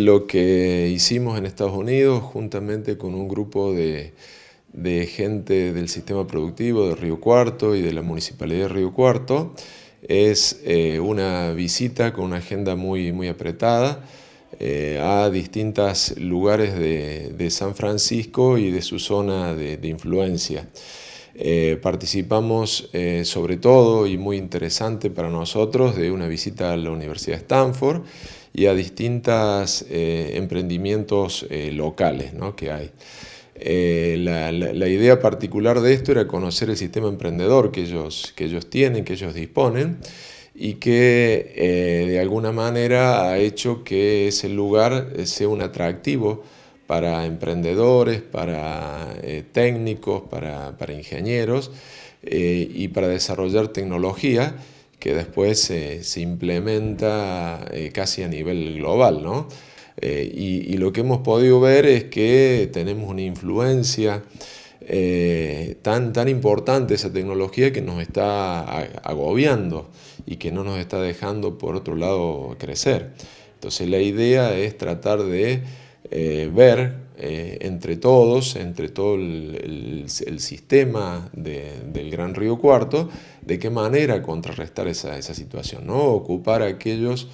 Lo que hicimos en Estados Unidos, juntamente con un grupo de, gente del sistema productivo de Río Cuarto y de la Municipalidad de Río Cuarto, es eh, una visita con una agenda muy, muy apretada eh, a distintos lugares de, San Francisco y de su zona de, influencia. Eh, participamos sobre todo, y muy interesante para nosotros, de una visita a la Universidad de Stanford, y a distintos eh, emprendimientos eh, locales ¿no? que hay. Eh, la, idea particular de esto era conocer el sistema emprendedor que ellos, tienen, que ellos disponen y que de alguna manera ha hecho que ese lugar sea un atractivo para emprendedores, para técnicos, para, para ingenieros y para desarrollar tecnología que después se, implementa eh, casi a nivel global, eh, y, lo que hemos podido ver es que tenemos una influencia eh, tan, tan importante esa tecnología que nos está agobiando y que no nos está dejando por otro lado crecer. Entonces la idea es tratar de ver eh, entre todos, entre todo el, sistema del Gran Río Cuarto, de qué manera contrarrestar esa, situación, ocupar aquellos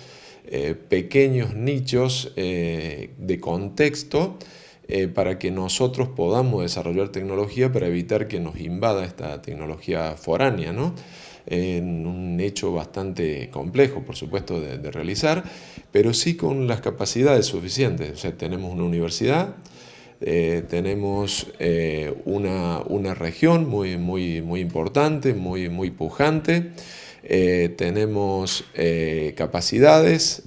eh, pequeños nichos eh, de contexto eh, para que nosotros podamos desarrollar tecnología para evitar que nos invada esta tecnología foránea, ¿no? en un hecho bastante complejo, por supuesto, de, de, realizar, pero sí con las capacidades suficientes. O sea, tenemos una universidad, eh, tenemos eh, una, región muy, muy, muy importante, muy, muy pujante. Eh, tenemos capacidades,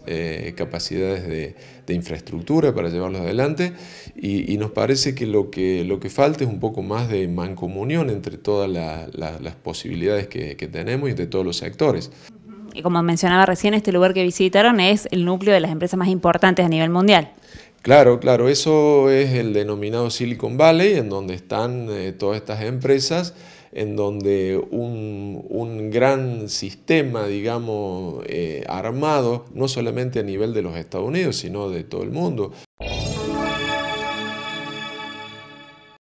capacidades de, infraestructura para llevarlos adelante y, nos parece que lo, que lo que falta es un poco más de mancomunión entre todas las posibilidades que, tenemos y de todos los sectores Y como mencionaba recién, este lugar que visitaron es el núcleo de las empresas más importantes a nivel mundial. Claro, claro, eso es el denominado Silicon Valley, en donde están eh, todas estas empresas, en donde un, gran sistema, digamos, eh, armado, no solamente a nivel de los Estados Unidos, sino de todo el mundo,